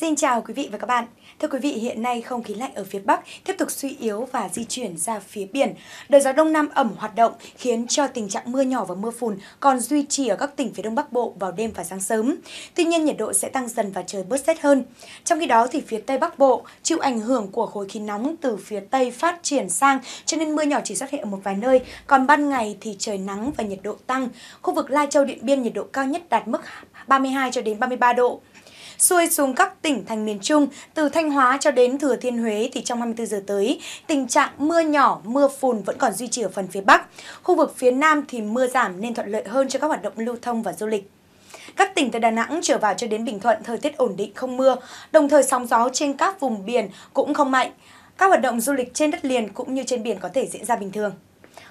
Xin chào quý vị và các bạn. Thưa quý vị, hiện nay không khí lạnh ở phía Bắc tiếp tục suy yếu và di chuyển ra phía biển. Đời gió Đông Nam ẩm hoạt động khiến cho tình trạng mưa nhỏ và mưa phùn còn duy trì ở các tỉnh phía Đông Bắc Bộ vào đêm và sáng sớm. Tuy nhiên, nhiệt độ sẽ tăng dần và trời bớt rét hơn. Trong khi đó, thì phía Tây Bắc Bộ chịu ảnh hưởng của khối khí nóng từ phía Tây phát triển sang, cho nên mưa nhỏ chỉ xuất hiện ở một vài nơi. Còn ban ngày thì trời nắng và nhiệt độ tăng. Khu vực Lai Châu Điện Biên nhiệt độ cao nhất đạt mức 32 cho đến 33 độ xuôi xuống các tỉnh thành miền Trung, từ Thanh Hóa cho đến Thừa Thiên Huế thì trong 24 giờ tới, tình trạng mưa nhỏ, mưa phùn vẫn còn duy trì ở phần phía Bắc. Khu vực phía Nam thì mưa giảm nên thuận lợi hơn cho các hoạt động lưu thông và du lịch. Các tỉnh từ Đà Nẵng trở vào cho đến Bình Thuận thời tiết ổn định không mưa, đồng thời sóng gió trên các vùng biển cũng không mạnh. Các hoạt động du lịch trên đất liền cũng như trên biển có thể diễn ra bình thường.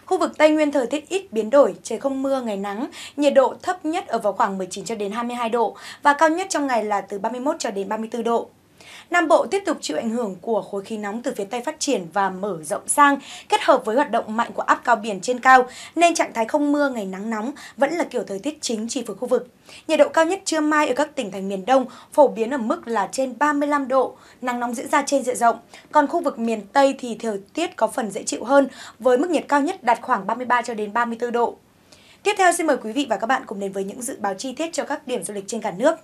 Khu vực Tây Nguyên thời tiết ít biến đổi, trời không mưa, ngày nắng, nhiệt độ thấp nhất ở vào khoảng 19 cho đến 22 độ và cao nhất trong ngày là từ 31 cho đến 34 độ. Nam Bộ tiếp tục chịu ảnh hưởng của khối khí nóng từ phía Tây phát triển và mở rộng sang, kết hợp với hoạt động mạnh của áp cao biển trên cao, nên trạng thái không mưa ngày nắng nóng vẫn là kiểu thời tiết chính chỉ với khu vực. Nhiệt độ cao nhất trưa mai ở các tỉnh thành miền Đông phổ biến ở mức là trên 35 độ, nắng nóng diễn ra trên diện rộng. Còn khu vực miền Tây thì thời tiết có phần dễ chịu hơn với mức nhiệt cao nhất đạt khoảng 33 cho đến 34 độ. Tiếp theo xin mời quý vị và các bạn cùng đến với những dự báo chi tiết cho các điểm du lịch trên cả nước.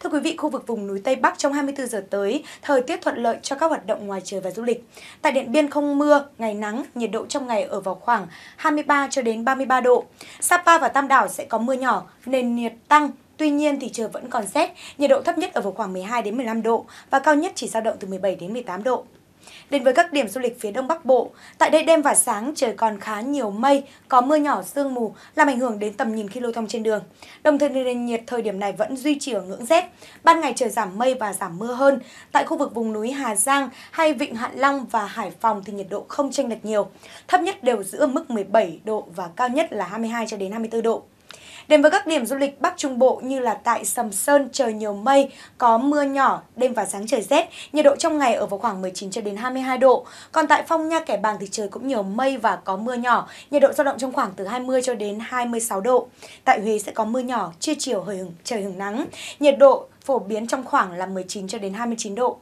Thưa quý vị, khu vực vùng núi Tây Bắc trong 24 giờ tới, thời tiết thuận lợi cho các hoạt động ngoài trời và du lịch. Tại Điện Biên không mưa, ngày nắng, nhiệt độ trong ngày ở vào khoảng 23 cho đến 33 độ. Sapa và Tam Đảo sẽ có mưa nhỏ, nền nhiệt tăng, Tuy nhiên thì trời vẫn còn rét, nhiệt độ thấp nhất ở vào khoảng 12 đến 15 độ và cao nhất chỉ dao động từ 17 đến 18 độ. Đến với các điểm du lịch phía Đông Bắc Bộ, tại đây đêm và sáng trời còn khá nhiều mây, có mưa nhỏ sương mù làm ảnh hưởng đến tầm nhìn khi lưu thông trên đường. Đồng thời nền nhiệt thời điểm này vẫn duy trì ở ngưỡng rét. Ban ngày trời giảm mây và giảm mưa hơn. Tại khu vực vùng núi Hà Giang hay Vịnh Hạ Long và Hải Phòng thì nhiệt độ không chênh lệch nhiều. Thấp nhất đều giữ ở mức 17 độ và cao nhất là 22 cho đến 24 độ. Đến với các điểm du lịch Bắc Trung Bộ như là tại Sầm Sơn trời nhiều mây, có mưa nhỏ, đêm và sáng trời rét, nhiệt độ trong ngày ở vào khoảng 19 cho đến 22 độ. Còn tại Phong Nha Kẻ Bàng thì trời cũng nhiều mây và có mưa nhỏ, nhiệt độ dao động trong khoảng từ 20 cho đến 26 độ. Tại Huế sẽ có mưa nhỏ, trưa chiều hơi hứng, trời hứng nắng, nhiệt độ phổ biến trong khoảng là 19 cho đến 29 độ.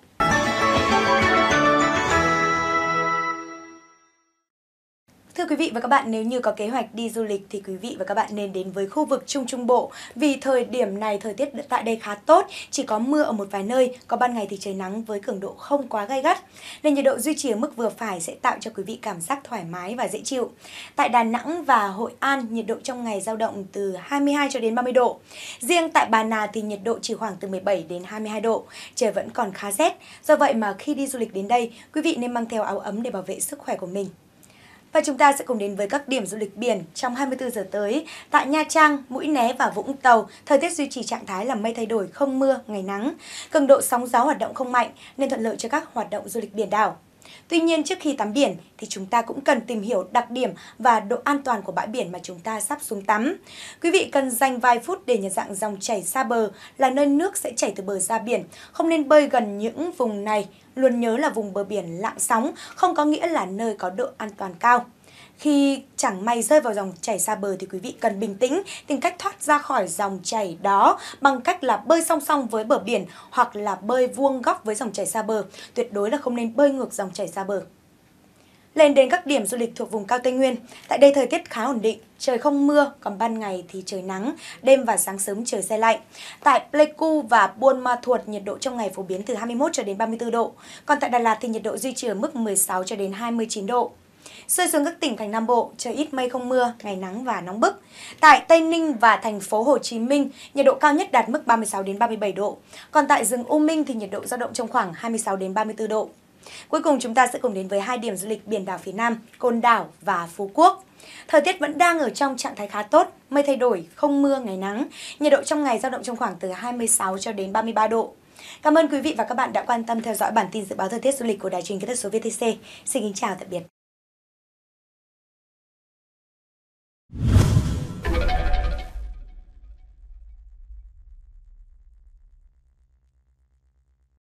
Thưa quý vị và các bạn, nếu như có kế hoạch đi du lịch thì quý vị và các bạn nên đến với khu vực Trung Trung Bộ vì thời điểm này thời tiết tại đây khá tốt, chỉ có mưa ở một vài nơi, có ban ngày thì trời nắng với cường độ không quá gay gắt nên nhiệt độ duy trì ở mức vừa phải sẽ tạo cho quý vị cảm giác thoải mái và dễ chịu. Tại Đà Nẵng và Hội An, nhiệt độ trong ngày dao động từ 22 cho đến 30 độ. Riêng tại Bà Nà thì nhiệt độ chỉ khoảng từ 17 đến 22 độ, trời vẫn còn khá rét. Do vậy mà khi đi du lịch đến đây, quý vị nên mang theo áo ấm để bảo vệ sức khỏe của mình. Và chúng ta sẽ cùng đến với các điểm du lịch biển trong 24 giờ tới. Tại Nha Trang, Mũi Né và Vũng Tàu, thời tiết duy trì trạng thái là mây thay đổi, không mưa, ngày nắng. Cường độ sóng gió hoạt động không mạnh nên thuận lợi cho các hoạt động du lịch biển đảo. Tuy nhiên trước khi tắm biển thì chúng ta cũng cần tìm hiểu đặc điểm và độ an toàn của bãi biển mà chúng ta sắp xuống tắm. Quý vị cần dành vài phút để nhận dạng dòng chảy xa bờ là nơi nước sẽ chảy từ bờ ra biển, không nên bơi gần những vùng này. Luôn nhớ là vùng bờ biển lặng sóng, không có nghĩa là nơi có độ an toàn cao. Khi chẳng may rơi vào dòng chảy xa bờ thì quý vị cần bình tĩnh, tìm cách thoát ra khỏi dòng chảy đó bằng cách là bơi song song với bờ biển hoặc là bơi vuông góc với dòng chảy xa bờ. Tuyệt đối là không nên bơi ngược dòng chảy xa bờ. Lên đến các điểm du lịch thuộc vùng cao Tây Nguyên, tại đây thời tiết khá ổn định, trời không mưa, còn ban ngày thì trời nắng, đêm và sáng sớm trời xe lạnh. Tại Pleiku và Buôn Ma Thuột, nhiệt độ trong ngày phổ biến từ 21 cho đến 34 độ, còn tại Đà Lạt thì nhiệt độ duy trì ở mức 16 cho đến 29 độ. Rơi xuống các tỉnh thành Nam Bộ, trời ít mây không mưa, ngày nắng và nóng bức. Tại Tây Ninh và thành phố Hồ Chí Minh, nhiệt độ cao nhất đạt mức 36 đến 37 độ. Còn tại rừng U Minh thì nhiệt độ dao động trong khoảng 26 đến 34 độ. Cuối cùng chúng ta sẽ cùng đến với hai điểm du lịch biển đảo phía Nam, Côn Đảo và Phú Quốc. Thời tiết vẫn đang ở trong trạng thái khá tốt, mây thay đổi, không mưa, ngày nắng. Nhiệt độ trong ngày dao động trong khoảng từ 26 cho đến 33 độ. Cảm ơn quý vị và các bạn đã quan tâm theo dõi bản tin dự báo thời tiết du lịch của Đài truyền kết số VTC. Xin kính chào tạm biệt.